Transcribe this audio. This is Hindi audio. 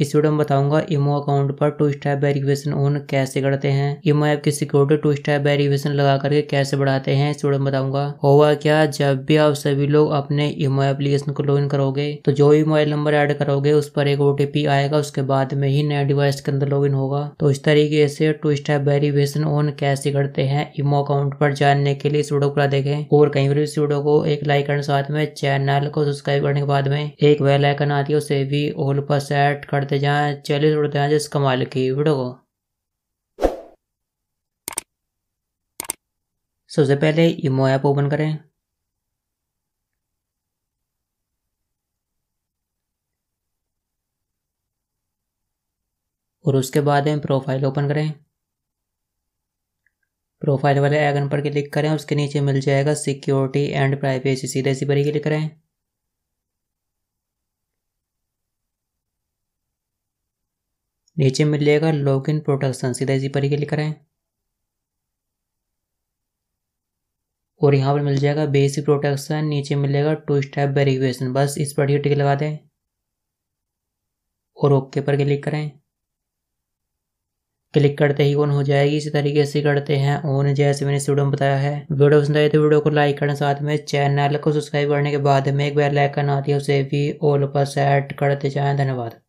इस वीडियो में बताऊंगा इमो अकाउंट पर टू स्टेप वेरिफिकेशन ऑन कैसे करते हैं इमो ऐप की सिक्योरिटी टू स्टेप वेरिफिकेशन लगा करके कैसे बढ़ाते हैं इस वीडियो में बताऊंगा होगा क्या जब भी आप सभी लोग अपने इमो एप्लीकेशन को लॉग करोगे तो जो भी मोबाइल नंबर ऐड करोगे उस पर एक ओटीपी आएगा उसके बाद में ही नया डिवाइस के अंदर लॉग होगा तो इस तरीके से टू स्टेप वेरिफिकेशन ऑन कैसे करते हैं इमो अकाउंट पर जानने के लिए इस वीडियो को देखे और कहीं पर इस वीडियो को एक लाइक करने साथ में चैनल को सब्सक्राइब करने के बाद में एक वेल आइकन आती है उसे भी ऑल पर सेट कर बढ़ते जाएं चैलेंज उड़ते जाएं जिस कमाल की वीडियो को सबसे पहले इमो ऐप ओपन करें और उसके बाद हम प्रोफाइल ओपन करें प्रोफाइल वाले आइकन पर क्लिक करें उसके नीचे मिल जाएगा सिक्योरिटी एंड प्राइवेसी सीधे इसी पर ही क्लिक करें नीचे मिलेगा लॉग इन प्रोटेक्शन सीधा इसी पर ही क्लिक करें और यहाँ पर मिल जाएगा बेसिक प्रोटेक्शन नीचे मिलेगा टू स्टेप वेरिफिकेशन बस इस पर ही टिक लगा दें और ओके पर क्लिक करें क्लिक करते ही ऑन हो जाएगी इसी तरीके से करते हैं ऑन जैसे मैंने इस बताया है वीडियो पसंद आए तो वीडियो को लाइक करना साथ में चैनल को सब्सक्राइब करने के बाद में एक बार लाइक करना आती है उसे भी ऑल पर सेट करते जाएं धन्यवाद